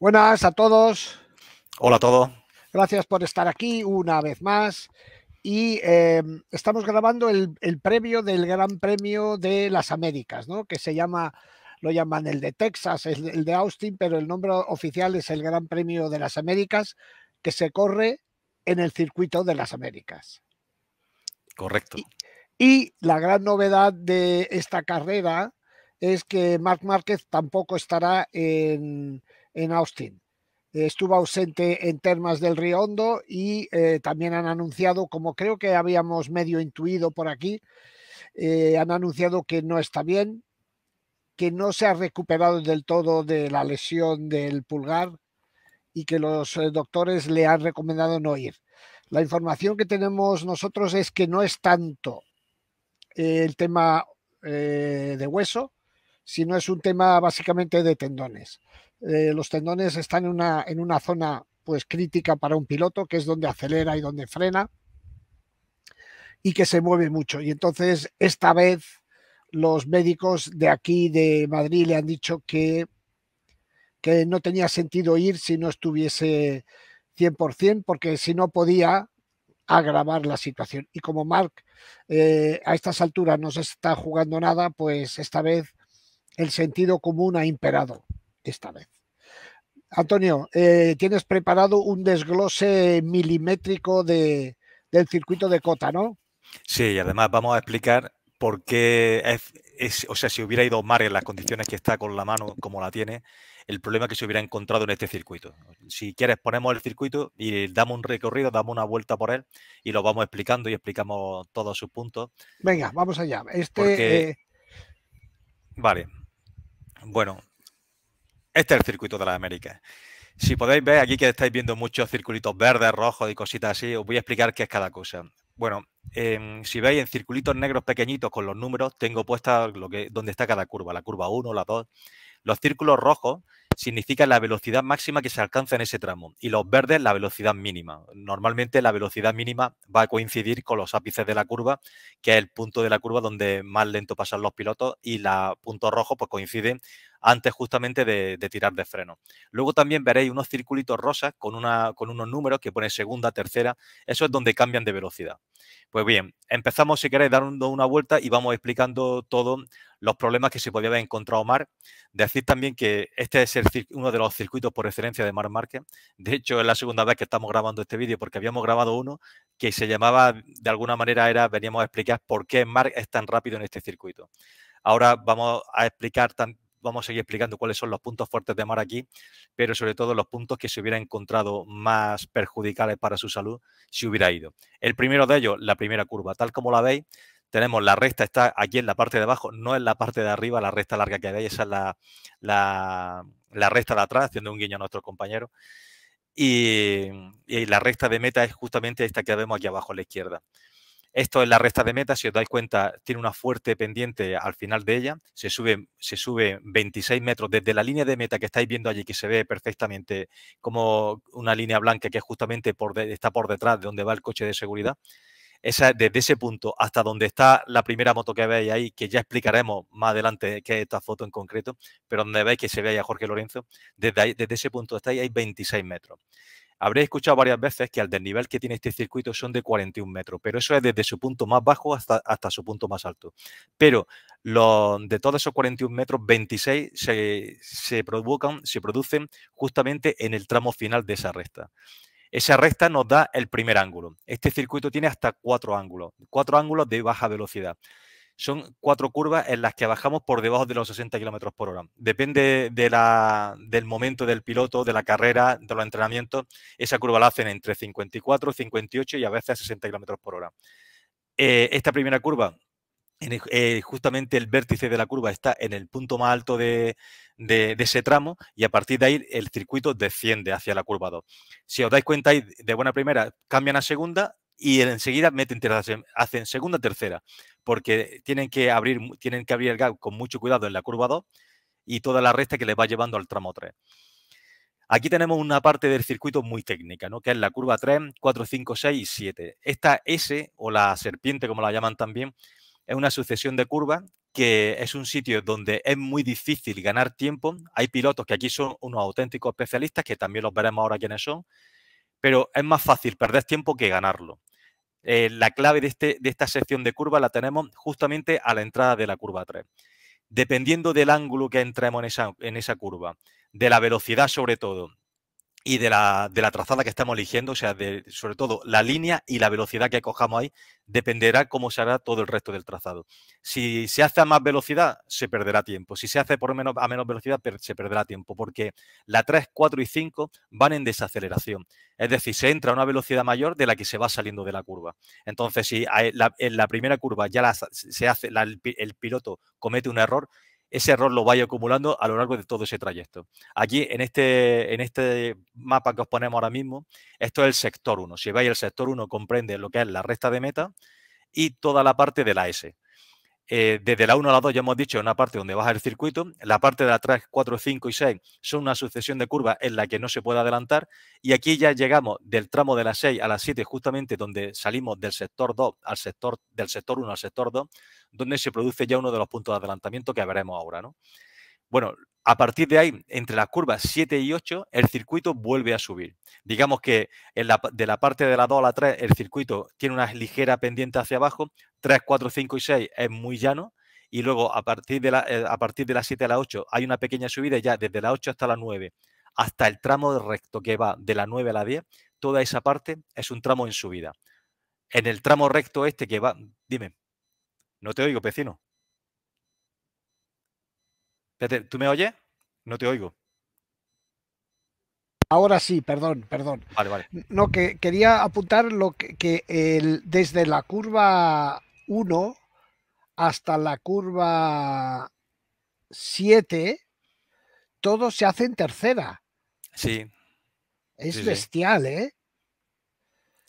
Buenas a todos. Hola a todos. Gracias por estar aquí una vez más. Y em, estamos grabando el, premio del Gran Premio de las Américas, ¿no? Que se llama, lo llaman el de Texas, el, de Austin, pero el nombre oficial es el Gran Premio de las Américas, que se corre en el circuito de las Américas. Correcto. Y, y la gran novedad de esta carrera es que Marc Márquez tampoco estará en, en Austin. Eh, estuvo ausente en Termas del Río Hondo y eh, también han anunciado, como creo que habíamos medio intuido por aquí, eh, han anunciado que no está bien, que no se ha recuperado del todo de la lesión del pulgar y que los doctores le han recomendado no ir. La información que tenemos nosotros es que no es tanto el tema de hueso, sino es un tema básicamente de tendones. Eh, los tendones están en una, zona pues crítica para un piloto, que es donde acelera y donde frena, y que se mueve mucho. Y entonces, esta vez, los médicos de aquí, de Madrid, le han dicho que, que no tenía sentido ir si no estuviese 100%, porque si no podía agravar la situación. Y como Marc eh, a estas alturas no se está jugando nada, pues esta vez el sentido común ha imperado esta vez. Antonio, eh, tienes preparado un desglose milimétrico del circuito de Cota, ¿no? Sí, y además vamos a explicar por qué es, o sea, si hubiera ido mal en las condiciones que está con la mano como la tiene, el problema que se hubiera encontrado en este circuito. Si quieres, ponemos el circuito y damos un recorrido, damos una vuelta por él y lo vamos explicando y explicamos todos sus puntos. Venga, vamos allá. Este. Eh, vale. Bueno, este es el circuito de las Américas. Si podéis ver aquí que estáis viendo muchos circulitos verdes, rojos y cositas así, os voy a explicar qué es cada cosa. Bueno, em, si veis en circulitos negros pequeñitos con los números, tengo puesta lo que, donde está cada curva, la curva 1, la 2. Los círculos rojos significan la velocidad máxima que se alcanza en ese tramo y los verdes la velocidad mínima. Normalmente la velocidad mínima va a coincidir con los ápices de la curva, que es el punto de la curva donde más lento pasan los pilotos y la punto rojo pues coincide antes justamente de, tirar de freno. Luego también veréis unos circulitos rosas con, una, con unos números que pone segunda, tercera, eso es donde cambian de velocidad. Pues bien, empezamos si queréis dando una vuelta y vamos explicando todos los problemas que se podía haber encontrado Mark. Decir también que este es uno de los circuitos por referencia de Mark Market. De hecho, es la segunda vez que estamos grabando este vídeo porque habíamos grabado uno que se llamaba, de alguna manera, era, veníamos a explicar por qué Mark es tan rápido en este circuito. Ahora vamos a explicar vamos a seguir explicando cuáles son los puntos fuertes de Mar aquí, pero sobre todo los puntos que se hubieran encontrado más perjudicales para su salud si hubiera ido. El primero de ellos, la primera curva, tal como la veis, tenemos la recta, está aquí en la parte de abajo, no en la parte de arriba, la recta larga que veis, esa es la, la, recta de atrás, haciendo un guiño a nuestro compañero, Y, y, la recta de meta es justamente esta que vemos aquí abajo a la izquierda. Esto es la recta de meta, si os dais cuenta, tiene una fuerte pendiente al final de ella. Se sube, se sube 26 metros desde la línea de meta que estáis viendo allí, que se ve perfectamente como una línea blanca que justamente por está por detrás de donde va el coche de seguridad. desde ese punto hasta donde está la primera moto que veis ahí, que ya explicaremos más adelante qué es esta foto en concreto, pero donde veis que se ve ahí a Jorge Lorenzo, desde, desde ese punto está ahí hay 26 metros. Habréis escuchado varias veces que al desnivel que tiene este circuito son de 41 metros, pero eso es desde su punto más bajo hasta, su punto más alto. Pero de todos esos 41 metros, 26 se, se producen justamente en el tramo final de esa recta. Esa recta nos da el primer ángulo. Este circuito tiene hasta cuatro ángulos, cuatro ángulos de baja velocidad son cuatro curvas en las que bajamos por debajo de los 60 km por hora. Depende del momento del piloto, de la carrera, de los entrenamientos. Esa curva la hacen entre 54, 58 y a veces 60 km por hora. Eh, esta primera curva, e, eh, justamente el vértice de la curva está en el punto más alto de, de, ese tramo y a partir de ahí el circuito desciende hacia la curva 2. Si os dais cuenta, de buena primera cambian a segunda y enseguida meten hacen segunda, tercera, porque tienen que abrir, tienen que abrir el gap con mucho cuidado en la curva 2 y toda la resta que les va llevando al tramo 3. Aquí tenemos una parte del circuito muy técnica, ¿no? que es la curva 3, 4, 5, 6 y 7. Esta S, o la serpiente como la llaman también, es una sucesión de curvas que es un sitio donde es muy difícil ganar tiempo. Hay pilotos que aquí son unos auténticos especialistas, que también los veremos ahora quiénes son, pero es más fácil perder tiempo que ganarlo. Eh, la clave de, este, de esta sección de curva la tenemos justamente a la entrada de la curva 3. Dependiendo del ángulo que entremos en esa curva, de la velocidad sobre todo, y de la, de la, trazada que estamos eligiendo, o sea, sobre todo la línea y la velocidad que cojamos ahí, dependerá cómo se hará todo el resto del trazado. Si se hace a más velocidad, se perderá tiempo. Si se hace por menos, a menos velocidad, se perderá tiempo, porque la 3, 4 y 5 van en desaceleración. Es decir, se entra a una velocidad mayor de la que se va saliendo de la curva. Entonces, si en la primera curva ya se hace, el piloto comete un error, ese error lo vais acumulando a lo largo de todo ese trayecto. Aquí, en este, en este mapa que os ponemos ahora mismo, esto es el sector 1. Si veis, el sector 1 comprende lo que es la resta de meta y toda la parte de la S. Eh, desde la 1 a la 2 ya hemos dicho una parte donde baja el circuito, la parte de la 3, 4, 5 y 6 son una sucesión de curvas en la que no se puede adelantar y aquí ya llegamos del tramo de la 6 a la 7 justamente donde salimos del sector 2 al sector del sector 1 al sector 2, donde se produce ya uno de los puntos de adelantamiento que veremos ahora, ¿no? Bueno, a partir de ahí, entre las curvas 7 y 8, el circuito vuelve a subir. Digamos que de la parte de la 2 a la 3, el circuito tiene una ligera pendiente hacia abajo, 3, 4, 5 y 6 es muy llano, y luego a partir de la, eh, a partir de la 7 a la 8 hay una pequeña subida ya desde la 8 hasta la 9, hasta el tramo recto que va de la 9 a la 10, toda esa parte es un tramo en subida. En el tramo recto este que va, dime, no te oigo, vecino. ¿tú me oyes? No te oigo. Ahora sí, perdón, perdón. Vale, vale. No, que quería apuntar lo que, desde la curva 1 hasta la curva 7, todo se hace en tercera. Sí. Es bestial, ¿eh?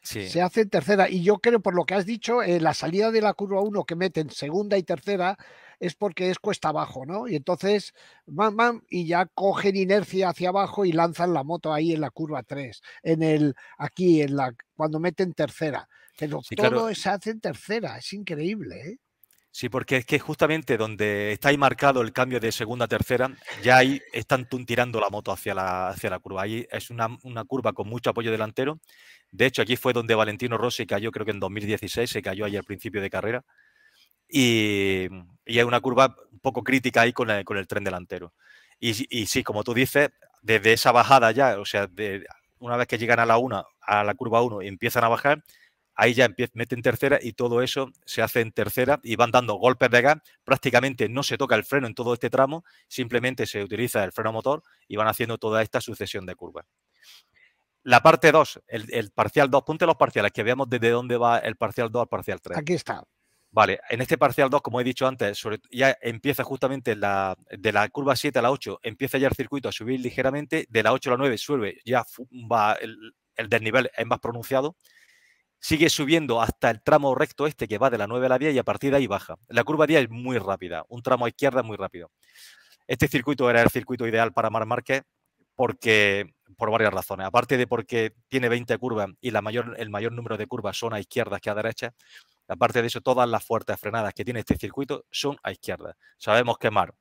Sí. Se hace en tercera. Y yo creo, por lo que has dicho, eh, la salida de la curva 1 que meten segunda y tercera, es porque es cuesta abajo, ¿no? Y entonces, bam, bam, y ya cogen inercia hacia abajo y lanzan la moto ahí en la curva 3, en el, aquí, en la, cuando meten tercera. Pero todo se hace en tercera, es increíble, ¿eh? Sí, porque es que justamente donde está ahí marcado el cambio de segunda a tercera, ya ahí están tirando la moto hacia la, hacia la curva. Ahí es una, una, curva con mucho apoyo delantero. De hecho, aquí fue donde Valentino Rossi cayó, creo que en 2016, se cayó ahí al principio de carrera. Y, y hay una curva un poco crítica ahí con, con el tren delantero. Y, sí, como tú dices, desde esa bajada ya, o sea, de, una vez que llegan a la una a la curva 1 y empiezan a bajar, ahí ya meten tercera y todo eso se hace en tercera y van dando golpes de gas. Prácticamente no se toca el freno en todo este tramo, simplemente se utiliza el freno motor y van haciendo toda esta sucesión de curvas. La parte 2, el, el, parcial 2, ponte los parciales, que veamos desde dónde va el parcial 2 al parcial 3. Aquí está. Vale, en este parcial 2, como he dicho antes, ya empieza justamente la, de la curva 7 a la 8, empieza ya el circuito a subir ligeramente, de la 8 a la 9 sube, ya va el, desnivel es más pronunciado, sigue subiendo hasta el tramo recto este que va de la 9 a la 10 y a partir de ahí baja. La curva 10 es muy rápida, un tramo a izquierda muy rápido. Este circuito era el circuito ideal para Mar Márquez porque, por varias razones. Aparte de porque tiene 20 curvas y la mayor, el mayor número de curvas son a izquierdas que a derecha, Aparte de eso, todas las fuertes frenadas que tiene este circuito son a izquierda. Sabemos que Mar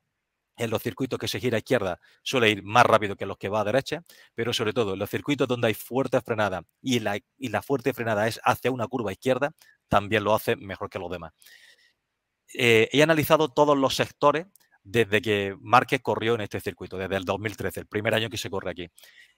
en los circuitos que se gira a izquierda suele ir más rápido que los que va a derecha, pero sobre todo en los circuitos donde hay fuerte frenada y la, fuerte frenada es hacia una curva izquierda, también lo hace mejor que los demás. Eh, he analizado todos los sectores desde que Márquez corrió en este circuito, desde el 2013, el primer año que se corre aquí.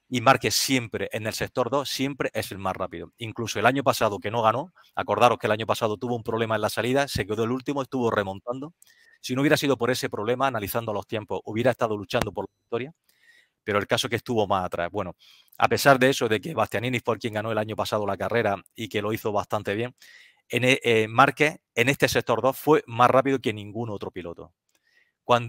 Y Márquez siempre, en el sector 2, siempre es el más rápido. Incluso el año pasado que no ganó, acordaros que el año pasado tuvo un problema en la salida, se quedó el último, estuvo remontando. Si no hubiera sido por ese problema, analizando los tiempos, hubiera estado luchando por la victoria, pero el caso que estuvo más atrás. Bueno, a pesar de eso, de que Bastianini fue quien ganó el año pasado la carrera y que lo hizo bastante bien, en, e, eh, Márquez en este sector 2 fue más rápido que ningún otro piloto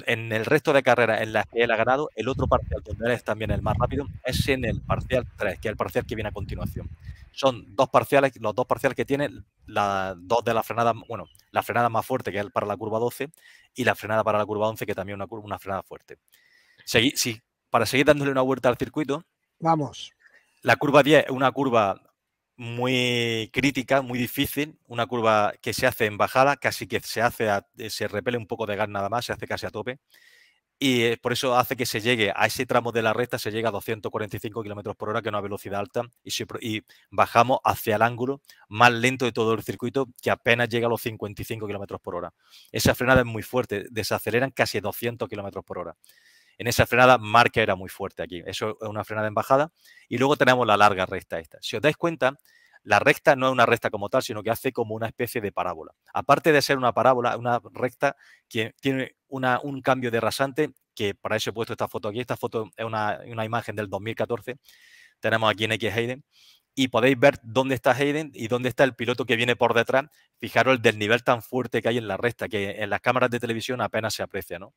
en el resto de carreras en las que él ha ganado, el otro parcial donde él es también el más rápido es en el parcial 3, que es el parcial que viene a continuación. Son dos parciales, los dos parciales que tiene, la, dos de la frenada bueno, la frenada más fuerte que es para la curva 12 y la frenada para la curva 11 que también es una, una frenada fuerte. sí, para seguir dándole una vuelta al circuito. Vamos. La curva 10 es una curva muy crítica, muy difícil, una curva que se hace en bajada, casi que se hace, eh, se repele un poco de gas nada más, se hace casi a tope. Y eh, por eso hace que se llegue a ese tramo de la recta, se llega a 245 km por hora, que es una velocidad alta, y, bajamos hacia el ángulo más lento de todo el circuito, que apenas llega a los 55 km por hora. Esa frenada es muy fuerte, desaceleran casi 200 km por hora en esa frenada Marca era muy fuerte aquí. Eso es una frenada embajada Y luego tenemos la larga recta esta. Si os dais cuenta, la recta no es una recta como tal, sino que hace como una especie de parábola. Aparte de ser una parábola, una recta que tiene un cambio de rasante, que para eso he puesto esta foto aquí. Esta foto es una, imagen del 2014. Tenemos aquí en X Hayden y podéis ver dónde está Hayden y dónde está el piloto que viene por detrás. Fijaros el nivel tan fuerte que hay en la recta, que en las cámaras de televisión apenas se aprecia, ¿no?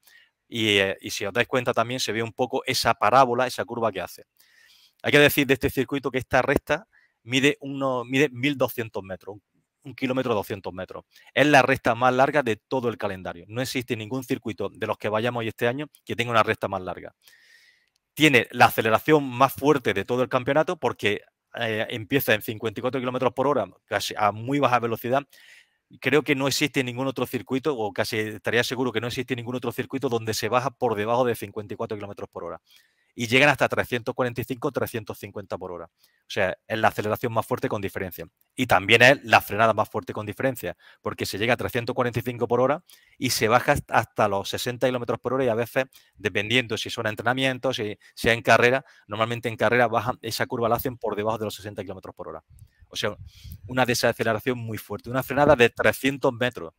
Eh, y, si os dais cuenta también se ve un poco esa parábola, esa curva que hace. Hay que decir de este circuito que esta recta mide, uno, mide 1.200 metros, un kilómetro 200 metros. Es la recta más larga de todo el calendario. No existe ningún circuito de los que vayamos hoy este año que tenga una recta más larga. Tiene la aceleración más fuerte de todo el campeonato porque eh, empieza en 54 kilómetros por hora, casi a muy baja velocidad, creo que no existe ningún otro circuito, o casi estaría seguro que no existe ningún otro circuito donde se baja por debajo de 54 kilómetros por hora. Y llegan hasta 345, 350 por hora. O sea, es la aceleración más fuerte con diferencia. Y también es la frenada más fuerte con diferencia, porque se llega a 345 por hora y se baja hasta los 60 kilómetros por hora. Y a veces, dependiendo si son entrenamientos, si sea en carrera, normalmente en carrera bajan esa curva la hacen por debajo de los 60 kilómetros por hora. O sea, una desaceleración muy fuerte, una frenada de 300 metros.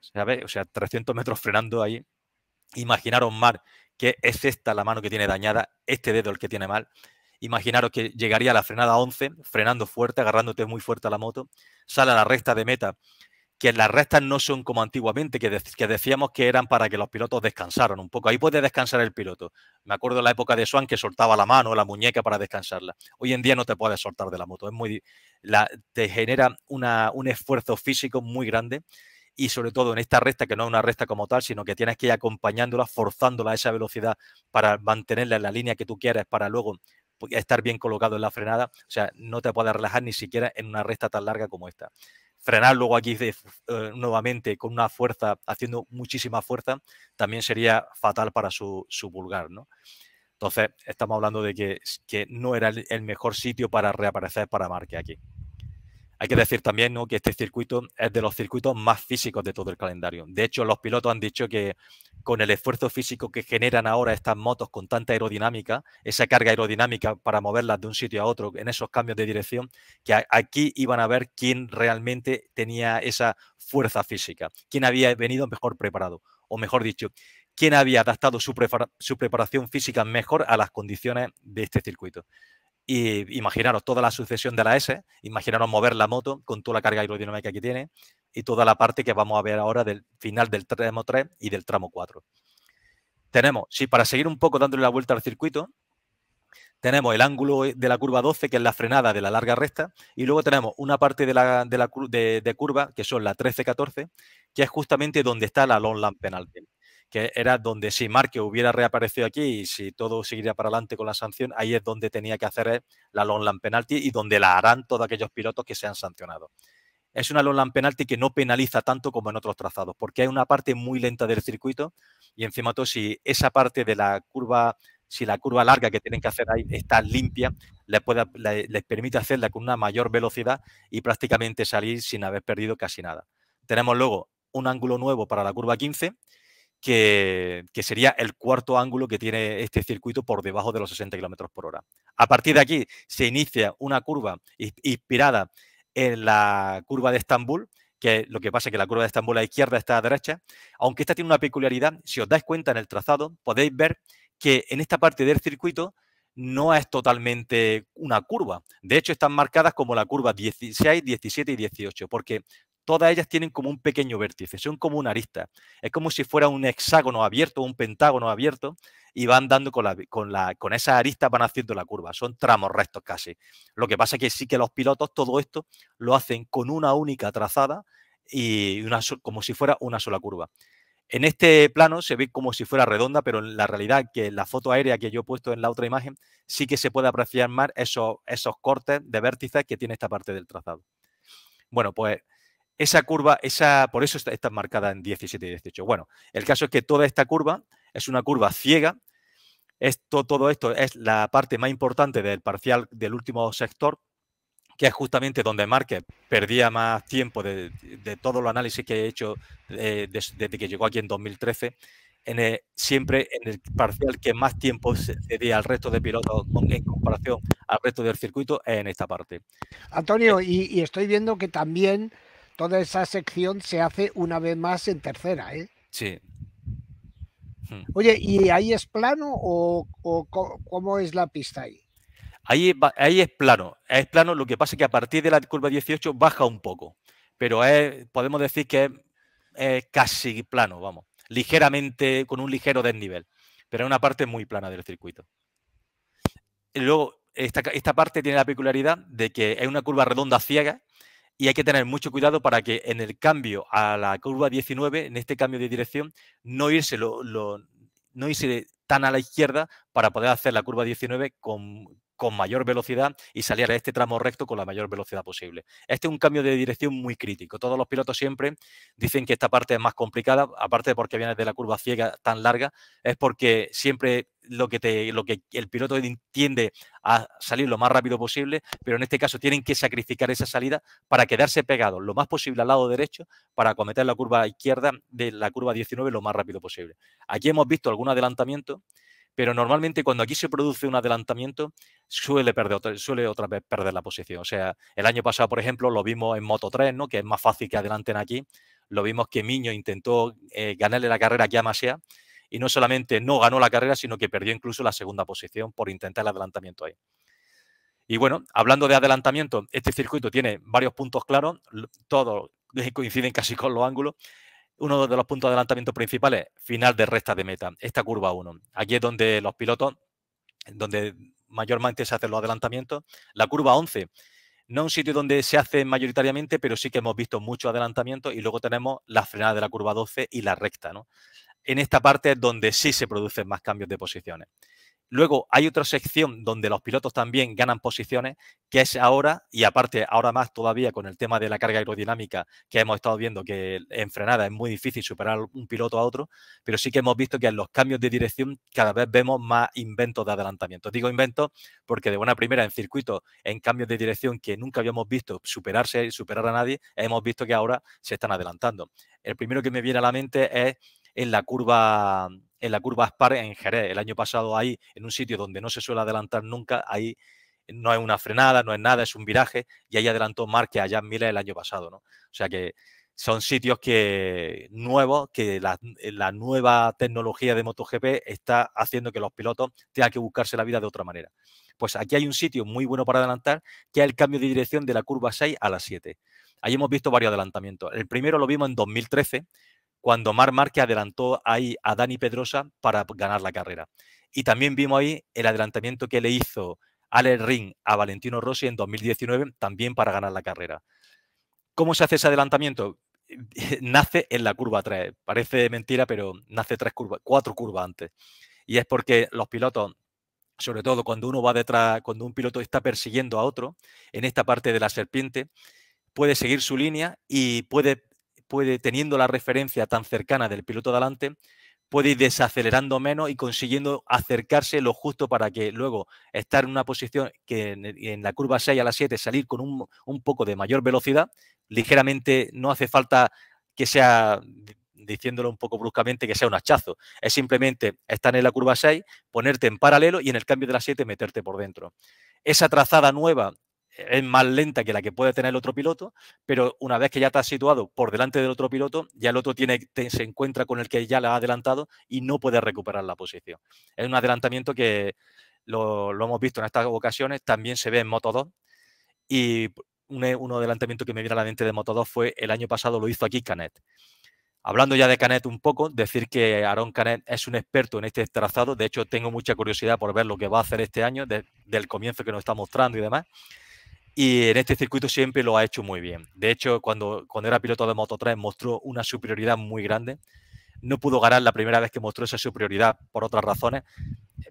¿Sabes? O sea, 300 metros frenando ahí. Imaginaros, Mar, que es esta la mano que tiene dañada, este dedo el que tiene mal. Imaginaros que llegaría a la frenada 11, frenando fuerte, agarrándote muy fuerte a la moto, sale a la recta de meta que las restas no son como antiguamente, que, decíamos que eran para que los pilotos descansaran un poco. Ahí puede descansar el piloto. Me acuerdo de la época de Swan que soltaba la mano, la muñeca para descansarla. Hoy en día no te puedes soltar de la moto. Es muy, la, te genera un esfuerzo físico muy grande y sobre todo en esta recta, que no es una recta como tal, sino que tienes que ir acompañándola, forzándola a esa velocidad para mantenerla en la línea que tú quieras para luego pues, estar bien colocado en la frenada. O sea, no te puedes relajar ni siquiera en una recta tan larga como esta frenar luego aquí de, eh, nuevamente con una fuerza, haciendo muchísima fuerza, también sería fatal para su, su vulgar, ¿no? Entonces, estamos hablando de que, que no era el mejor sitio para reaparecer para Marque aquí. Hay que decir también que este circuito es de los circuitos más físicos de todo el calendario. De hecho, los pilotos han dicho que con el esfuerzo físico que generan ahora estas motos con tanta aerodinámica, esa carga aerodinámica para moverlas de un sitio a otro en esos cambios de dirección, que aquí iban a ver quién realmente tenía esa fuerza física, quién había venido mejor preparado, o mejor dicho, quién había adaptado su, preparación física mejor a las condiciones de este circuito. Y imaginaros toda la sucesión de la S, imaginaros mover la moto con toda la carga aerodinámica que tiene y toda la parte que vamos a ver ahora del final del tramo 3 y del tramo 4. Tenemos, si para seguir un poco dándole la vuelta al circuito, tenemos el ángulo de la curva 12, que es la frenada de la larga recta, y luego tenemos una parte de la, de, de, curva, que son la 13-14, que es justamente donde está la long lamp penalty que era donde si Marque hubiera reaparecido aquí y si todo seguiría para adelante con la sanción, ahí es donde tenía que hacer eh, la long land penalty y donde la harán todos aquellos pilotos que se han sancionado. Es una long land penalty que no penaliza tanto como en otros trazados, porque hay una parte muy lenta del circuito y encima todo si esa parte de la curva si la curva larga que tienen que hacer ahí está limpia, les, les, permite hacerla con una mayor velocidad y prácticamente salir sin haber perdido casi nada. Tenemos luego un ángulo nuevo para la curva 15 que, sería el cuarto ángulo que tiene este circuito por debajo de los 60 km por hora. A partir de aquí se inicia una curva inspirada en la curva de Estambul, que lo que pasa es que la curva de Estambul a la izquierda está a derecha, aunque esta tiene una peculiaridad, si os dais cuenta en el trazado, podéis ver que en esta parte del circuito no es totalmente una curva. De hecho, están marcadas como la curva 16, 17 y 18, porque todas ellas tienen como un pequeño vértice, son como una arista. Es como si fuera un hexágono abierto, un pentágono abierto, y van dando con, esa con, la, con van haciendo la curva. Son tramos rectos casi. Lo que pasa es que sí que los pilotos todo esto lo hacen con una única trazada y una, como si fuera una sola curva. En este plano se ve como si fuera redonda, pero en la realidad que la foto aérea que yo he puesto en la otra imagen sí que se puede apreciar más esos cortes de vértices que tiene esta parte del trazado. Bueno, pues esa curva, esa, por eso está, marcada en 17 y 18. Bueno, el caso es que toda esta curva es una curva ciega. Esto, todo esto es la parte más importante del parcial del último sector, que es justamente donde Márquez perdía más tiempo de, todo el análisis que he hecho eh, desde, que llegó aquí en 2013, siempre en el parcial que más tiempo cedía al resto de pilotos en comparación al resto del circuito en esta parte. Antonio, eh y estoy viendo que también toda esa sección se hace una vez más en tercera, ¿eh? Sí. Hmm. Oye, ¿y ahí es plano o, cómo es la pista ahí? Ahí, ahí es plano, es plano, lo que pasa es que a partir de la curva 18 baja un poco, pero podemos decir que es, casi plano, vamos, ligeramente, con un ligero desnivel, pero es una parte muy plana del circuito. luego, esta, esta parte tiene la peculiaridad de que es una curva redonda ciega, y hay que tener mucho cuidado para que en el cambio a la curva 19, en este cambio de dirección, no irse, lo, tan a la izquierda para poder hacer la curva 19 con, con mayor velocidad y salir a este tramo recto con la mayor velocidad posible. Este es un cambio de dirección muy crítico. Todos los pilotos siempre dicen que esta parte es más complicada, aparte de porque viene de la curva ciega tan larga, es porque siempre lo que, te, lo que el piloto tiende a salir lo más rápido posible, pero en este caso tienen que sacrificar esa salida para quedarse pegados lo más posible al lado derecho para acometer la curva izquierda de la curva 19 lo más rápido posible. Aquí hemos visto algún adelantamiento pero normalmente cuando aquí se produce un adelantamiento suele, perder otra, suele otra vez perder la posición. O sea, el año pasado, por ejemplo, lo vimos en Moto 3, ¿no? que es más fácil que adelanten aquí. Lo vimos que Miño intentó eh, ganarle la carrera aquí a Masea y no solamente no ganó la carrera, sino que perdió incluso la segunda posición por intentar el adelantamiento ahí. Y bueno, hablando de adelantamiento, este circuito tiene varios puntos claros, todos eh, coinciden casi con los ángulos, uno de los puntos de adelantamiento principales, final de recta de meta, esta curva 1. Aquí es donde los pilotos, donde mayormente se hacen los adelantamientos. La curva 11, no un sitio donde se hace mayoritariamente, pero sí que hemos visto muchos adelantamientos y luego tenemos la frenada de la curva 12 y la recta, ¿no? En esta parte es donde sí se producen más cambios de posiciones. Luego hay otra sección donde los pilotos también ganan posiciones, que es ahora, y aparte ahora más todavía con el tema de la carga aerodinámica que hemos estado viendo que en frenada es muy difícil superar un piloto a otro, pero sí que hemos visto que en los cambios de dirección cada vez vemos más inventos de adelantamiento. Digo inventos porque de buena primera en circuitos, en cambios de dirección que nunca habíamos visto superarse, y superar a nadie, hemos visto que ahora se están adelantando. El primero que me viene a la mente es en la curva en la curva Aspar en Jerez. El año pasado ahí, en un sitio donde no se suele adelantar nunca, ahí no es una frenada, no es nada, es un viraje, y ahí adelantó más que allá en Miles el año pasado, ¿no? O sea que son sitios que nuevos, que la, eh, la, nueva tecnología de MotoGP está haciendo que los pilotos tengan que buscarse la vida de otra manera. Pues aquí hay un sitio muy bueno para adelantar, que es el cambio de dirección de la curva 6 a la 7. Ahí hemos visto varios adelantamientos. El primero lo vimos en 2013, cuando Mar Marque adelantó ahí a Dani Pedrosa para ganar la carrera. Y también vimos ahí el adelantamiento que le hizo Alex Ring a Valentino Rossi en 2019, también para ganar la carrera. ¿Cómo se hace ese adelantamiento? nace en la curva 3. Parece mentira, pero nace tres curvas, cuatro curvas antes. Y es porque los pilotos, sobre todo cuando uno va detrás, cuando un piloto está persiguiendo a otro, en esta parte de la serpiente, puede seguir su línea y puede puede, teniendo la referencia tan cercana del piloto adelante, puede ir desacelerando menos y consiguiendo acercarse lo justo para que luego estar en una posición que en, la curva 6 a la 7 salir con un, un, poco de mayor velocidad, ligeramente no hace falta que sea, diciéndolo un poco bruscamente, que sea un hachazo. Es simplemente estar en la curva 6, ponerte en paralelo y en el cambio de la 7 meterte por dentro. Esa trazada nueva es más lenta que la que puede tener el otro piloto, pero una vez que ya está situado por delante del otro piloto, ya el otro se encuentra con el que ya la ha adelantado y no puede recuperar la posición. Es un adelantamiento que lo, hemos visto en estas ocasiones, también se ve en Moto 2 y un, un, adelantamiento que me viene a la mente de Moto 2 fue el año pasado lo hizo aquí Canet. Hablando ya de Canet un poco, decir que Aaron Canet es un experto en este trazado, de hecho tengo mucha curiosidad por ver lo que va a hacer este año, desde el comienzo que nos está mostrando y demás y en este circuito siempre lo ha hecho muy bien. De hecho, cuando, cuando era piloto de Moto 3 mostró una superioridad muy grande. No pudo ganar la primera vez que mostró esa superioridad por otras razones,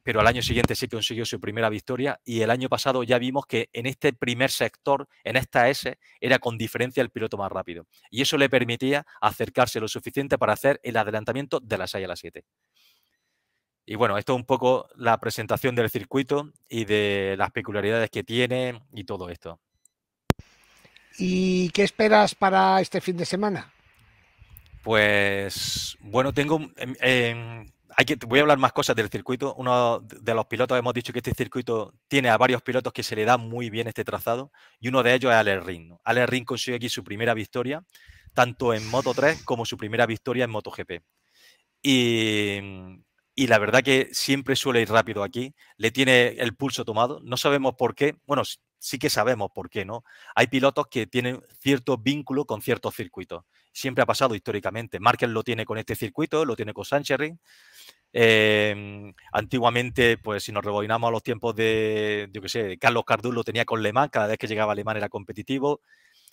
pero al año siguiente sí consiguió su primera victoria y el año pasado ya vimos que en este primer sector, en esta S, era con diferencia el piloto más rápido. Y eso le permitía acercarse lo suficiente para hacer el adelantamiento de la 6 a la 7. Y bueno, esto es un poco la presentación del circuito y de las peculiaridades que tiene y todo esto. ¿Y qué esperas para este fin de semana? Pues bueno, tengo... Em, em, voy a hablar más cosas del circuito. Uno de los pilotos, hemos dicho que este circuito tiene a varios pilotos que se le da muy bien este trazado y uno de ellos es Alex Rin. Alex Rin consigue aquí su primera victoria, tanto en Moto 3 como su primera victoria en MotoGP. Y y la verdad que siempre suele ir rápido aquí, le tiene el pulso tomado, no sabemos por qué, bueno, sí que sabemos por qué, ¿no? Hay pilotos que tienen cierto vínculo con ciertos circuitos, siempre ha pasado históricamente, Márquez lo tiene con este circuito, lo tiene con Sancherry. Em, antiguamente, pues si nos regoinamos a los tiempos de, yo qué sé, Carlos Cardú lo tenía con Le Mans, cada vez que llegaba a Le Mans era competitivo,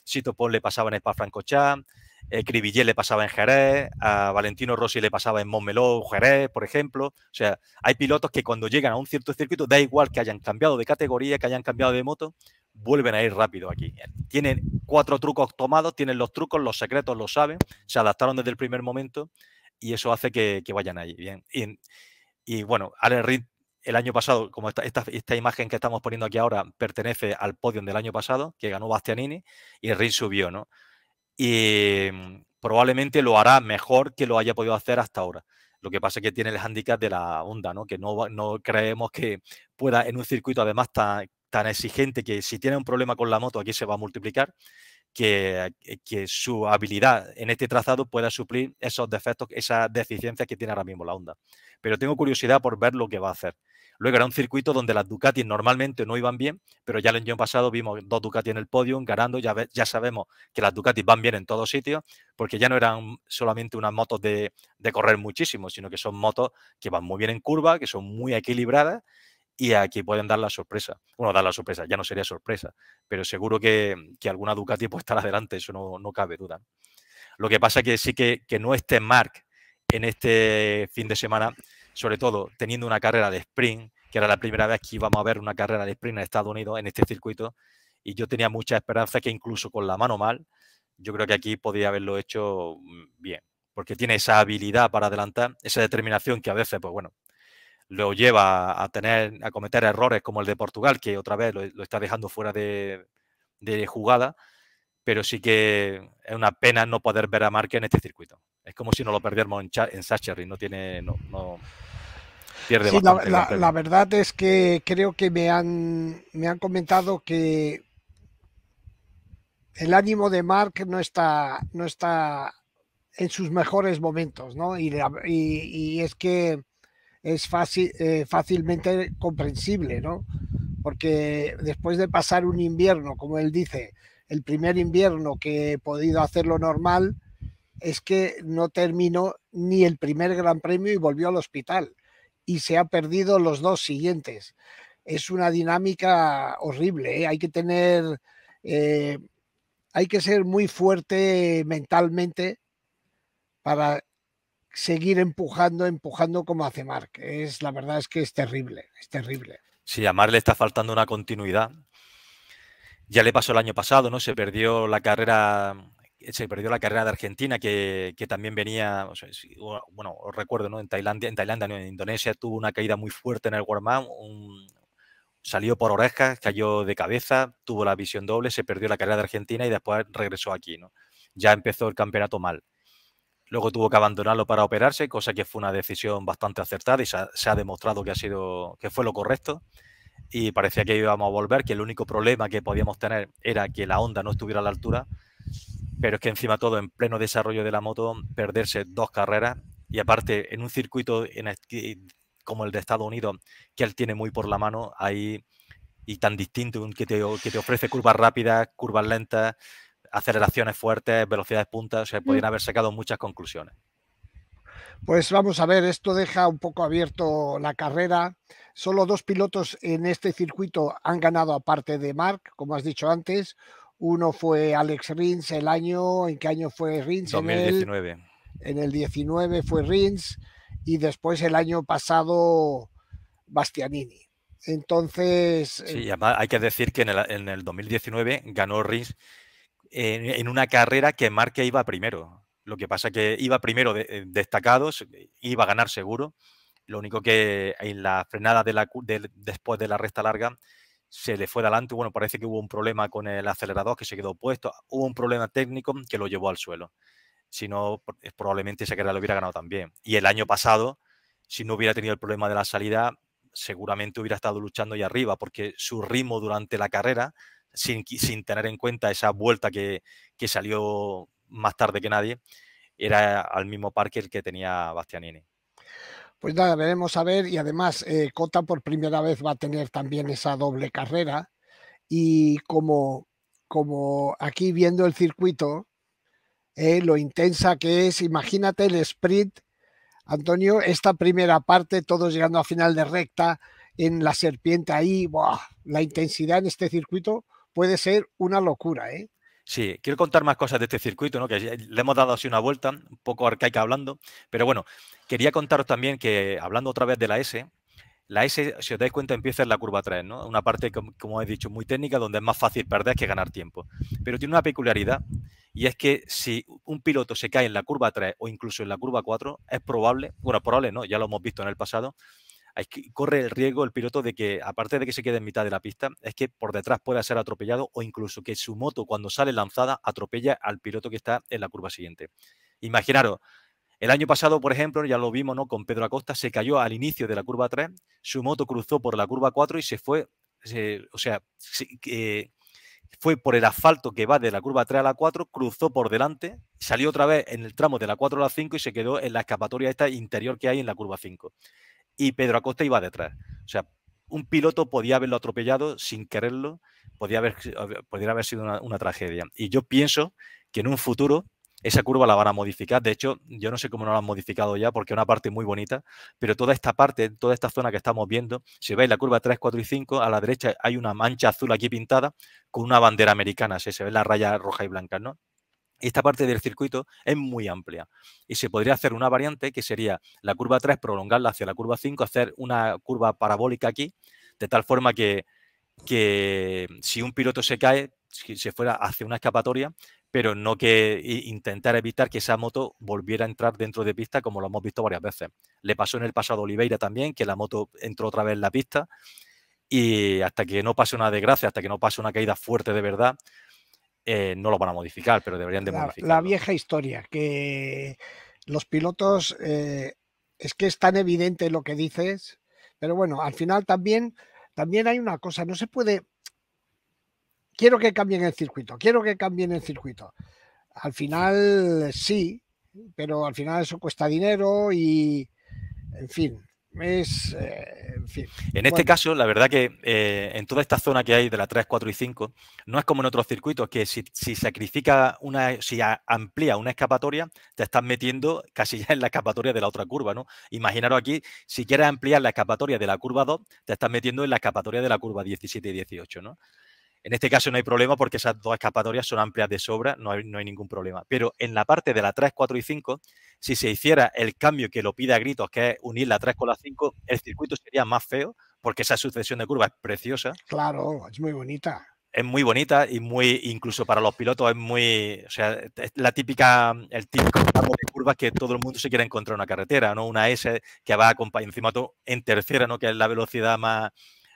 Sito Pons le pasaba en Spa-Francorchamps, el eh, le pasaba en Jerez, a Valentino Rossi le pasaba en Montmeló, Jerez, por ejemplo. O sea, hay pilotos que cuando llegan a un cierto circuito, da igual que hayan cambiado de categoría, que hayan cambiado de moto, vuelven a ir rápido aquí. Tienen cuatro trucos tomados, tienen los trucos, los secretos lo saben, se adaptaron desde el primer momento y eso hace que, vayan ahí bien. Y, bueno, el año pasado, como esta, imagen que estamos poniendo aquí ahora pertenece al podium del año pasado, que ganó Bastianini, y Rin subió, ¿no? y mm, probablemente lo hará mejor que lo haya podido hacer hasta ahora. Lo que pasa es que tiene el hándicap de la onda, ¿no? que no, creemos que pueda en un circuito además tan, tan exigente que si tiene un problema con la moto aquí se va a multiplicar, que, eh, que su habilidad en este trazado pueda suplir esos defectos, esas deficiencias que tiene ahora mismo la Honda, Pero tengo curiosidad por ver lo que va a hacer. Luego era un circuito donde las Ducati normalmente no iban bien, pero ya el año pasado vimos dos Ducati en el podio... ganando. Ya, ya sabemos que las Ducati van bien en todos sitios, porque ya no eran solamente unas motos de, correr muchísimo, sino que son motos que van muy bien en curva, que son muy equilibradas y aquí pueden dar la sorpresa. Bueno, dar la sorpresa, ya no sería sorpresa, pero seguro que, alguna Ducati puede estar adelante, eso no, no cabe duda. Lo que pasa es que sí que, que no esté Mark en este fin de semana sobre todo teniendo una carrera de sprint, que era la primera vez que íbamos a ver una carrera de sprint en Estados Unidos en este circuito, y yo tenía mucha esperanza que incluso con la mano mal, yo creo que aquí podía haberlo hecho mm, bien, porque tiene esa habilidad para adelantar, esa determinación que a veces, pues bueno, lo lleva a tener, a cometer errores como el de Portugal, que otra vez lo, está dejando fuera de, jugada, pero sí que es una pena no poder ver a Marque en este circuito. Es como si no lo perdiéramos en, en no tiene, no, la, verdad es que creo que me han, me han comentado que el ánimo de Mark no está, no está en sus mejores momentos, ¿no? Y, es que es fácil, eh, fácilmente comprensible, ¿no? Porque después de pasar un invierno, como él dice, el primer invierno que he podido hacerlo normal, es que no terminó ni el primer gran premio y volvió al hospital y se ha perdido los dos siguientes. Es una dinámica horrible. ¿eh? Hay que tener, eh, hay que ser muy fuerte mentalmente para seguir empujando, empujando como hace Mark. Es, la verdad es que es terrible, es terrible. Sí, a Mark le está faltando una continuidad. Ya le pasó el año pasado, ¿no? Se perdió la carrera se perdió la carrera de Argentina, que, también venía, bueno, os recuerdo, ¿no? En Tailandia, en Tailandia, en Indonesia, tuvo una caída muy fuerte en el warm-up, salió por orejas, cayó de cabeza, tuvo la visión doble, se perdió la carrera de Argentina y después regresó aquí, ¿no? Ya empezó el campeonato mal. Luego tuvo que abandonarlo para operarse, cosa que fue una decisión bastante acertada y se ha, demostrado que ha sido que fue lo correcto y parecía que íbamos a volver, que el único problema que podíamos tener era que la onda no estuviera a la altura pero es que encima todo en pleno desarrollo de la moto, perderse dos carreras y aparte en un circuito como el de Estados Unidos, que él tiene muy por la mano, ahí y tan distinto, que te, que te ofrece curvas rápidas, curvas lentas, aceleraciones fuertes, velocidades puntas, se podrían mm. haber sacado muchas conclusiones. Pues vamos a ver, esto deja un poco abierto la carrera. Solo dos pilotos en este circuito han ganado aparte de Mark, como has dicho antes. Uno fue Alex Rins el año, ¿en qué año fue Rins? En el, en el 19 fue Rins y después el año pasado Bastianini. Entonces... Sí, eh, además hay que decir que en el, 2019 ganó Rins en, una carrera que Marque iba primero. Lo que pasa es que iba primero eh, destacados, iba a ganar seguro. Lo único que en la frenada de la, después de la recta larga se le fue delante. adelante. Bueno, parece que hubo un problema con el acelerador que se quedó puesto. Hubo un problema técnico que lo llevó al suelo. Si no, eh, probablemente esa carrera lo hubiera ganado también. Y el año pasado, si no hubiera tenido el problema de la salida, seguramente hubiera estado luchando ahí arriba, porque su ritmo durante la carrera, sin, tener en cuenta esa vuelta que, que salió más tarde que nadie, era al mismo parque el que tenía Bastianini. Pues nada, veremos a ver. Y además, eh, Cota por primera vez va a tener también esa doble carrera. Y como, como aquí viendo el circuito, eh, lo intensa que es, imagínate el sprint, Antonio, esta primera parte, todos llegando a final de recta, en la serpiente ahí, la intensidad en este circuito puede ser una locura, ¿eh? Sí, quiero contar más cosas de este circuito, ¿no? que le hemos dado así una vuelta, un poco arcaica hablando, pero bueno, quería contaros también que, hablando otra vez de la S, la S, si os dais cuenta, empieza en la curva 3, ¿no? Una parte, como he dicho, muy técnica, donde es más fácil perder que ganar tiempo. Pero tiene una peculiaridad, y es que si un piloto se cae en la curva 3 o incluso en la curva 4, es probable, bueno, probable no, ya lo hemos visto en el pasado, corre el riesgo el piloto de que, aparte de que se quede en mitad de la pista, es que por detrás pueda ser atropellado o incluso que su moto cuando sale lanzada atropella al piloto que está en la curva siguiente. Imaginaros, el año pasado, por ejemplo, ya lo vimos ¿no? con Pedro Acosta, se cayó al inicio de la curva 3, su moto cruzó por la curva 4 y se fue, o sea, eh, fue por el asfalto que va de la curva 3 a la 4, cruzó por delante, salió otra vez en el tramo de la 4 a la 5 y se quedó en la escapatoria esta interior que hay en la curva 5 y Pedro Acosta iba detrás. O sea, un piloto podía haberlo atropellado sin quererlo, podía haber, podría haber sido una, tragedia. Y yo pienso que en un futuro esa curva la van a modificar. De hecho, yo no sé cómo no la han modificado ya, porque es una parte muy bonita, pero toda esta parte, toda esta zona que estamos viendo, si veis la curva 3, 4 y 5, a la derecha hay una mancha azul aquí pintada con una bandera americana, si se ve la raya roja y blanca, ¿no? esta parte del circuito es muy amplia y se podría hacer una variante que sería la curva 3 prolongarla hacia la curva 5, hacer una curva parabólica aquí, de tal forma que, si un piloto se cae, si se fuera hacia una escapatoria, pero no que intentar evitar que esa moto volviera a entrar dentro de pista como lo hemos visto varias veces. Le pasó en el pasado a Oliveira también, que la moto entró otra vez en la pista y hasta que no pase una desgracia, hasta que no pase una caída fuerte de verdad, eh, no lo van a modificar, pero deberían de modificar. La vieja historia, que los pilotos, eh, es que es tan evidente lo que dices, pero bueno, al final también, también hay una cosa, no se puede... Quiero que cambien el circuito, quiero que cambien el circuito. Al final sí, pero al final eso cuesta dinero y, en fin, eh, en, este caso, la verdad que eh, en toda esta zona que hay de la 3, 4 y 5, no es como en otros circuitos, que si, sacrifica una, amplía una escapatoria, te estás metiendo casi ya en la escapatoria de la otra curva, ¿no? Imaginaros aquí, si quieres ampliar la escapatoria de la curva 2, te estás metiendo en la escapatoria de la curva 17 y 18, En este caso no hay problema porque esas dos escapatorias son amplias de sobra, no hay, no hay ningún problema. Pero en la parte de la 3, 4 y 5, si se hiciera el cambio que lo pide a gritos, que es unir la 3 con la 5, el circuito sería más feo, porque esa sucesión de curvas es preciosa. Claro, es muy bonita. Es muy bonita y muy, incluso para los pilotos, es muy, o sea, la típica, el típico de curvas que todo el mundo se quiere encontrar en una carretera, ¿no? Una S que va acompañar, encima todo en tercera, ¿no? Que es la velocidad más,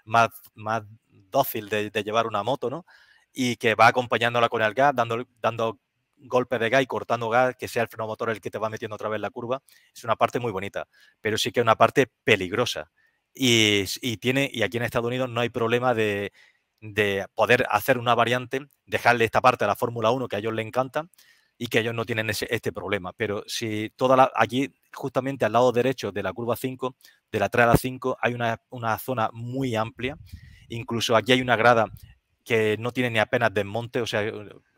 más, más dócil de, llevar una moto, ¿no? Y que va acompañándola con el gas, dando, dando golpe de gas y cortando gas, que sea el freno motor el que te va metiendo otra vez la curva, es una parte muy bonita, pero sí que es una parte peligrosa. Y, tiene, y aquí en Estados Unidos no hay problema de, poder hacer una variante, dejarle esta parte a la Fórmula 1 que a ellos le encanta y que ellos no tienen ese, este problema. Pero si toda la, aquí, justamente al lado derecho de la curva 5, de la 3 a la 5, hay una, una zona muy amplia. Incluso aquí hay una grada que no tiene ni apenas desmonte, o sea, es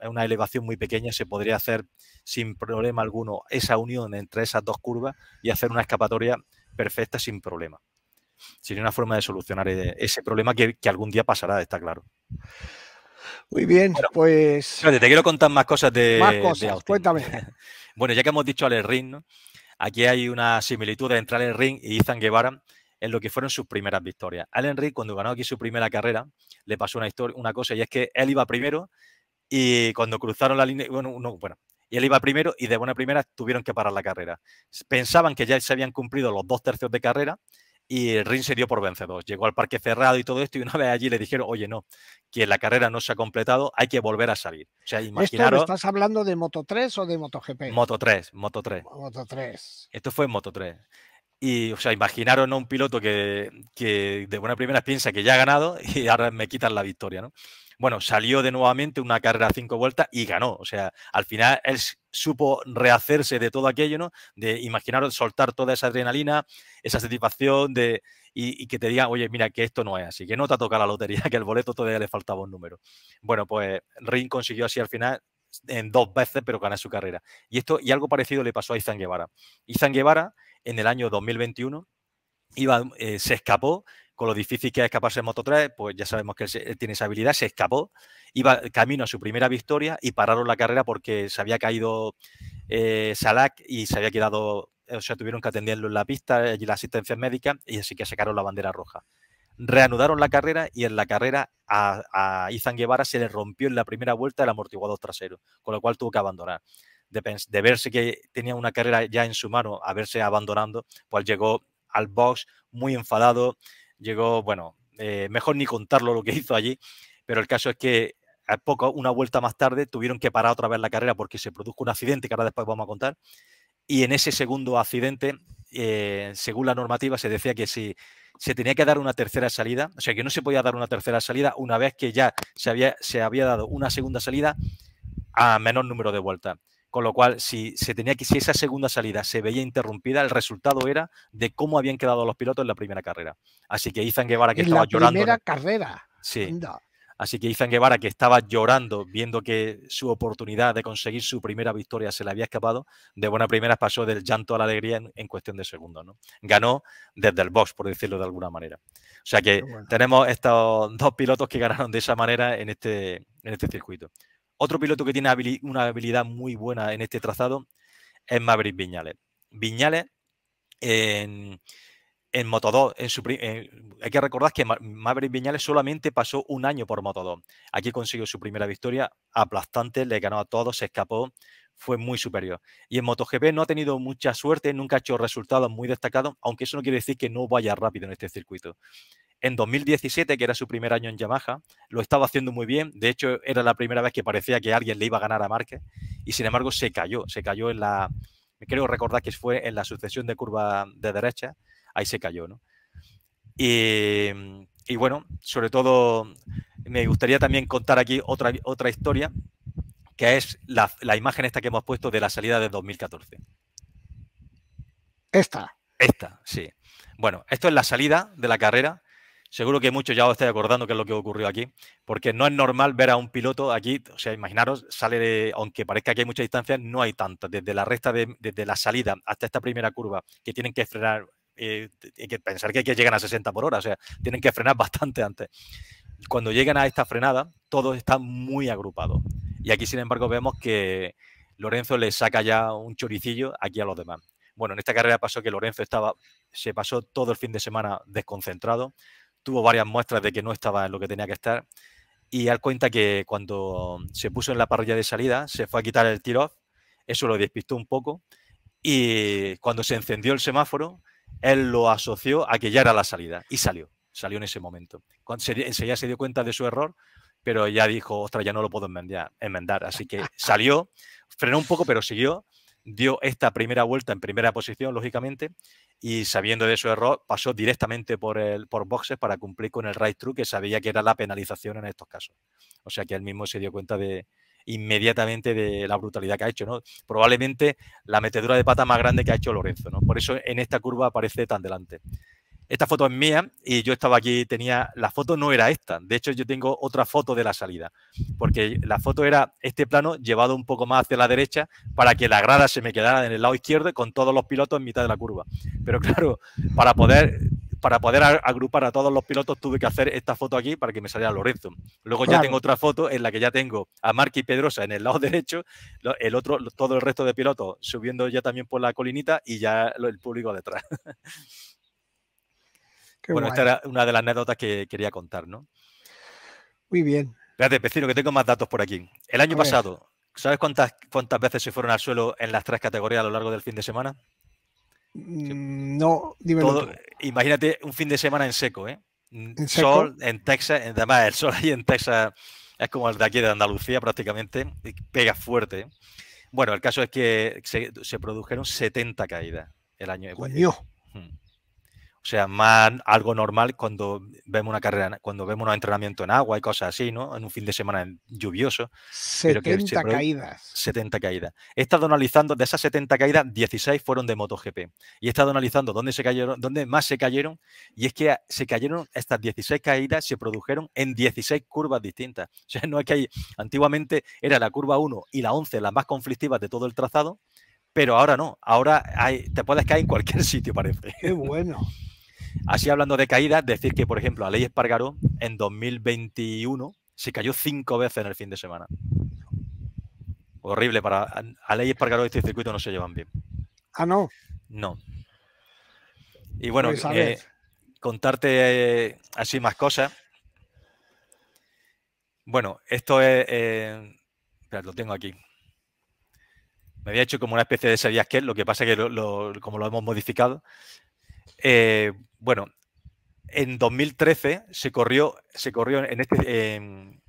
una elevación muy pequeña, se podría hacer sin problema alguno esa unión entre esas dos curvas y hacer una escapatoria perfecta sin problema. Sería una forma de solucionar e, ese problema que, algún día pasará, está claro. Muy bien, pues... Espérate, te quiero contar más cosas de, más cosas, Cuéntame. Bueno, ya que hemos dicho al ring, aquí hay una similitud entre el ring y Ethan Guevara en lo que fueron sus primeras victorias. Allen Reed, cuando ganó aquí su primera carrera, le pasó una, historia, una cosa y es que él iba primero y cuando cruzaron la línea, bueno, no, bueno, y él iba primero y de buena primera tuvieron que parar la carrera. Pensaban que ya se habían cumplido los dos tercios de carrera y el ring se dio por vencedor. Llegó al parque cerrado y todo esto y una vez allí le dijeron, oye, no, que la carrera no se ha completado, hay que volver a salir. O sea, imaginaros... ¿Estás hablando de Moto 3 o de MotoGP? Moto 3, Moto 3. Moto 3. Esto fue en Moto 3. Y, o sea, imaginaros ¿no? un piloto que, de buena primera piensa que ya ha ganado y ahora me quitan la victoria, ¿no? Bueno, salió de nuevamente una carrera a cinco vueltas y ganó. O sea, al final él supo rehacerse de todo aquello, ¿no? De imaginaros soltar toda esa adrenalina, esa satisfacción de, y, que te digan, oye, mira, que esto no es así, que no te ha tocado la lotería, que el boleto todavía le faltaba un número. Bueno, pues Ring consiguió así al final en dos veces, pero ganar su carrera. Y esto, y algo parecido le pasó a Izan Guevara. Izan Guevara en el año 2021. Eh, se escapó, con lo difícil que es escaparse en Moto 3, pues ya sabemos que tiene esa habilidad, se escapó, iba camino a su primera victoria y pararon la carrera porque se había caído eh, Salak y se había quedado, eh, o sea, tuvieron que atenderlo en la pista y la asistencia médica y así que sacaron la bandera roja. Reanudaron la carrera y en la carrera a, a Izan Guevara se le rompió en la primera vuelta el amortiguador trasero, con lo cual tuvo que abandonar de, de verse que tenía una carrera ya en su mano, a verse abandonando, pues llegó al box muy enfadado, llegó, bueno, eh, mejor ni contarlo lo que hizo allí, pero el caso es que a poco, una vuelta más tarde, tuvieron que parar otra vez la carrera porque se produjo un accidente que ahora después vamos a contar. Y en ese segundo accidente, eh, según la normativa, se decía que si se tenía que dar una tercera salida, o sea que no se podía dar una tercera salida una vez que ya se había, se había dado una segunda salida a menor número de vueltas. Con lo cual, si, se tenía que, si esa segunda salida se veía interrumpida, el resultado era de cómo habían quedado los pilotos en la primera carrera. Así que Izan Guevara, que en estaba la primera carrera. Sí. Así que Izan Guevara, que estaba llorando, viendo que su oportunidad de conseguir su primera victoria se le había escapado, de buena primera pasó del llanto a la alegría en, cuestión de segundos. ¿no? Ganó desde el box, por decirlo de alguna manera. O sea que tenemos estos dos pilotos que ganaron de esa manera en este, en este circuito. Otro piloto que tiene una habilidad muy buena en este trazado es Maverick Viñales. Viñales en, en Moto2, eh, hay que recordar que Maverick Viñales solamente pasó un año por Moto2. Aquí consiguió su primera victoria, aplastante, le ganó a todos, se escapó, fue muy superior. Y en MotoGP no ha tenido mucha suerte, nunca ha hecho resultados muy destacados, aunque eso no quiere decir que no vaya rápido en este circuito. En 2017, que era su primer año en Yamaha, lo estaba haciendo muy bien. De hecho, era la primera vez que parecía que alguien le iba a ganar a Márquez. Y sin embargo, se cayó. Se cayó en la. Me Creo recordar que fue en la sucesión de curva de derecha. Ahí se cayó, ¿no? Y, bueno, sobre todo, me gustaría también contar aquí otra, otra historia, que es la, la imagen esta que hemos puesto de la salida de 2014. Esta. Esta, sí. Bueno, esto es la salida de la carrera Seguro que muchos ya os estáis acordando qué es lo que ocurrió aquí, porque no es normal ver a un piloto aquí, o sea, imaginaros, sale aunque parezca que hay mucha distancia, no hay tanta. Desde la recta, de, la salida hasta esta primera curva, que tienen que frenar, hay eh, que pensar que, que llegan a 60 por hora, o sea, tienen que frenar bastante antes. Cuando llegan a esta frenada, todos están muy agrupados. Y aquí, sin embargo, vemos que Lorenzo le saca ya un choricillo aquí a los demás. Bueno, en esta carrera pasó que Lorenzo estaba, se pasó todo el fin de semana desconcentrado, tuvo varias muestras de que no estaba en lo que tenía que estar y al cuenta que cuando mm, se puso en la parrilla de salida se fue a quitar el tiro, eso lo despistó un poco y cuando se encendió el semáforo, él lo asoció a que ya era la salida y salió, salió en ese momento. Ya se dio cuenta de su error, pero ya dijo, ostras, ya no lo puedo enmendar. así que salió, frenó un poco, pero siguió dio esta primera vuelta en primera posición, lógicamente, y sabiendo de su error, pasó directamente por, el, por boxes para cumplir con el right true, que sabía que era la penalización en estos casos. O sea que él mismo se dio cuenta de inmediatamente de la brutalidad que ha hecho, ¿no? Probablemente la metedura de pata más grande que ha hecho Lorenzo, ¿no? Por eso en esta curva aparece tan delante. Esta foto es mía y yo estaba aquí, tenía, la foto no era esta, de hecho yo tengo otra foto de la salida, porque la foto era este plano llevado un poco más hacia la derecha para que la grada se me quedara en el lado izquierdo con todos los pilotos en mitad de la curva. Pero claro, para poder para poder agrupar a todos los pilotos tuve que hacer esta foto aquí para que me saliera Lorenzo. Luego ya tengo otra foto en la que ya tengo a y Pedrosa en el lado derecho, el otro, todo el resto de pilotos subiendo ya también por la colinita y ya el público detrás. bueno, esta era una de las anécdotas que quería contar, ¿no? Muy bien. Espérate, vecino, que tengo más datos por aquí. El año pasado, ¿sabes cuántas, cuántas veces se fueron al suelo en las tres categorías a lo largo del fin de semana? Mm, no, lo imagínate un fin de semana en seco, ¿eh? sol en Texas, además el sol ahí en Texas es como el de aquí de Andalucía prácticamente, y pega fuerte. ¿eh? Bueno, el caso es que se, produjeron 70 caídas el año. ¡Coño! Hmm. O sea, más algo normal cuando vemos una carrera, cuando vemos un entrenamiento en agua y cosas así, ¿no? En un fin de semana lluvioso. 70 caídas. 70 caídas. He estado analizando, de esas 70 caídas, 16 fueron de MotoGP. Y he estado analizando dónde se cayeron, dónde más se cayeron. Y es que se cayeron, estas 16 caídas se produjeron en 16 curvas distintas. O sea, no es que hay, antiguamente era la curva 1 y la 11 las más conflictivas de todo el trazado. Pero ahora no, ahora hay, te puedes caer en cualquier sitio, parece. Qué bueno. Así hablando de caídas, decir que, por ejemplo, a Leyes Espargaró en 2021 se cayó cinco veces en el fin de semana. Horrible para a Leyes Espargaró este circuito no se llevan bien. Ah, no. No. Y bueno, pues, eh, contarte eh, así más cosas. Bueno, esto es. Eh, espera, lo tengo aquí. Me había hecho como una especie de sabías que lo que pasa es que como lo hemos modificado, eh, bueno, en 2013 se corrió, se corrió en este, eh,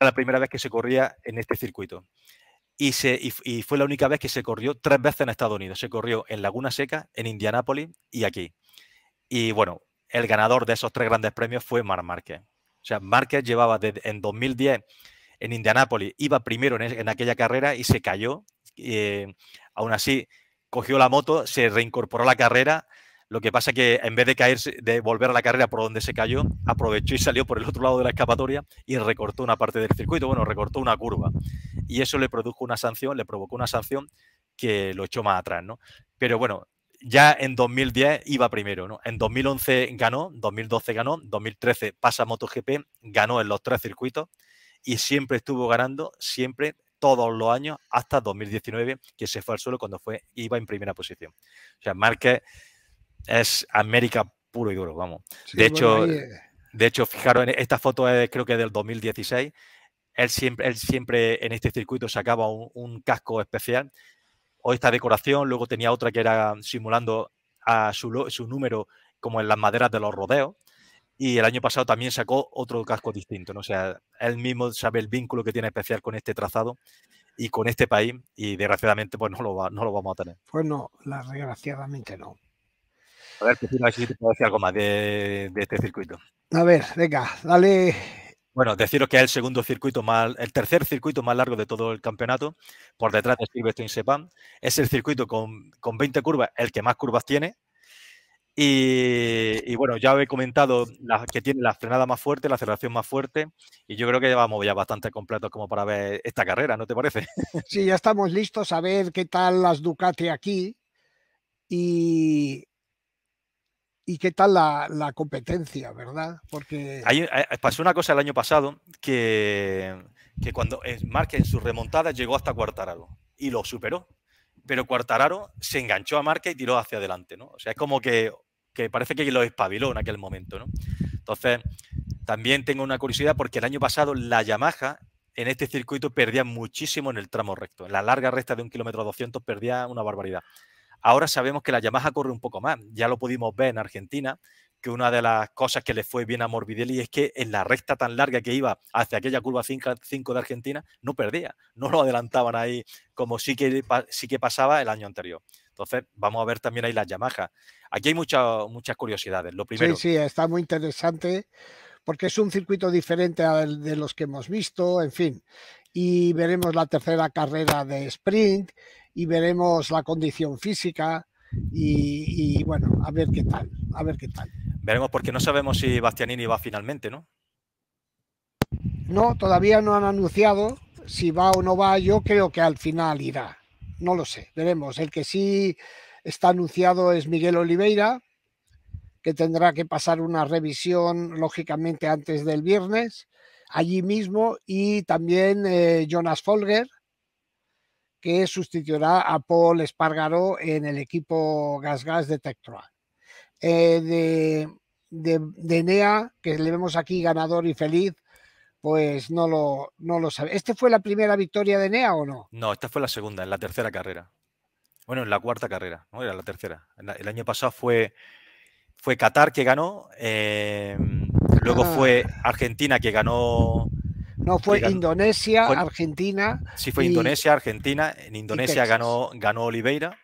la primera vez que se corría en este circuito. Y, se, y, fue la única vez que se corrió tres veces en Estados Unidos. Se corrió en Laguna Seca, en Indianápolis y aquí. Y bueno, el ganador de esos tres grandes premios fue Mar Márquez. O sea, Márquez llevaba en 2010 en Indianápolis, iba primero en, e, en, aquella carrera y se cayó. Eh, aún así, cogió la moto, se reincorporó a la carrera, lo que pasa que en vez de caerse, de volver a la carrera por donde se cayó, aprovechó y salió por el otro lado de la escapatoria y recortó una parte del circuito, bueno, recortó una curva. Y eso le produjo una sanción, le provocó una sanción que lo echó más atrás, ¿no? Pero bueno, ya en 2010 iba primero, ¿no? En 2011 ganó, 2012 ganó, 2013 pasa MotoGP, ganó en los tres circuitos y siempre estuvo ganando, siempre, todos los años, hasta 2019, que se fue al suelo cuando fue, iba en primera posición. O sea, Marquez es América puro y duro, vamos. de, hecho, de hecho, fijaros, esta foto es, creo que del 2016. Él siempre, él siempre en este circuito sacaba un, casco especial o esta decoración, luego tenía otra que era simulando a su, número como en las maderas de los rodeos. Y el año pasado también sacó otro casco distinto. ¿no? O sea, él mismo sabe el vínculo que tiene especial con este trazado y con este país. Y desgraciadamente, pues no lo, no lo vamos a tener. Pues no, desgraciadamente no. A ver, si te puedo decir algo más de, este circuito. A ver, venga, dale bueno, deciros que es el segundo circuito más, el tercer circuito más largo de todo el campeonato, por detrás de Silverstone sepan Es el circuito con, 20 curvas, el que más curvas tiene. Y, bueno, ya he comentado que tiene la frenada más fuerte, la aceleración más fuerte, y yo creo que vamos ya bastante completos como para ver esta carrera, ¿no te parece? Sí, ya estamos listos a ver qué tal las Ducati aquí. Y y qué tal la, competencia, ¿verdad? Porque... Hay, eh, eh, pasó una cosa el año pasado que, cuando eh, Marquez en su remontada llegó hasta Cuartararo y lo superó, pero Cuartararo se enganchó a Marquez y tiró hacia adelante, ¿no? O sea, es como que, parece que lo espabiló en aquel momento, Entonces, también tengo una curiosidad porque el año pasado la Yamaha en este circuito perdía muchísimo en el tramo recto. En la larga recta de un kilómetro 200 perdía una barbaridad. Ahora sabemos que la Yamaha corre un poco más. Ya lo pudimos ver en Argentina, que una de las cosas que le fue bien a Morbidelli es que en la recta tan larga que iba hacia aquella curva 5 de Argentina, no perdía, no lo adelantaban ahí como sí que, sí que pasaba el año anterior. Entonces, vamos a ver también ahí la Yamaha. Aquí hay muchas curiosidades. Lo primero. Sí, sí, está muy interesante porque es un circuito diferente de los que hemos visto, en fin. Y veremos la tercera carrera de sprint y veremos la condición física y, bueno, a ver qué tal, a ver qué tal. Veremos porque no sabemos si Bastianini va finalmente, ¿no? No, todavía no han anunciado si va o no va, yo creo que al final irá. No lo sé, veremos. El que sí está anunciado es Miguel Oliveira, que tendrá que pasar una revisión, lógicamente, antes del viernes, allí mismo, y también eh, Jonas Folger, que sustituirá a Paul Espargaró en el equipo Gas Gas de Tectroa. Eh, de, de, Nea, que le vemos aquí ganador y feliz, pues no lo, no lo sabe. ¿Este fue la primera victoria de Nea o no? No, esta fue la segunda, en la tercera carrera. Bueno, en la cuarta carrera, ¿no? Era la tercera. El año pasado fue, fue Qatar que ganó, eh, luego ah. fue Argentina que ganó no, fue Indonesia, Argentina. Sí, fue Indonesia, Argentina. En Indonesia ganó, ganó Oliveira.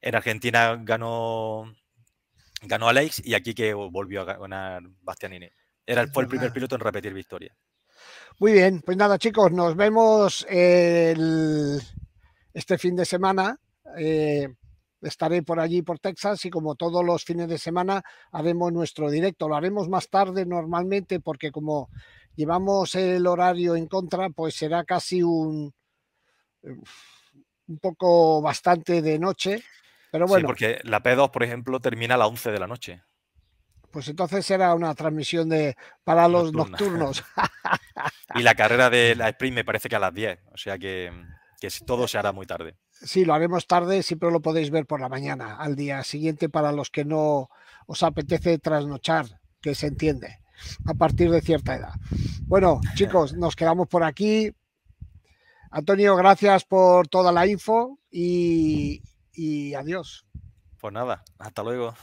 En Argentina ganó, ganó Alex y aquí que volvió a ganar Bastianini. Era, fue el primer piloto en repetir victoria. Muy bien, pues nada chicos, nos vemos este fin de semana. Eh, estaré por allí, por Texas, y como todos los fines de semana haremos nuestro directo. Lo haremos más tarde normalmente porque como llevamos el horario en contra, pues será casi un, eh, un poco bastante de noche. Pero bueno. Sí, porque la P2, por ejemplo, termina a las 11 de la noche. Pues entonces será una transmisión de para los nocturnos. y la carrera de la sprint me parece que a las 10, o sea que, que todo se hará muy tarde. Sí, lo haremos tarde, siempre lo podéis ver por la mañana, al día siguiente para los que no os apetece trasnochar, que se entiende a partir de cierta edad. Bueno, chicos, nos quedamos por aquí. Antonio, gracias por toda la info y, adiós. Pues nada, hasta luego.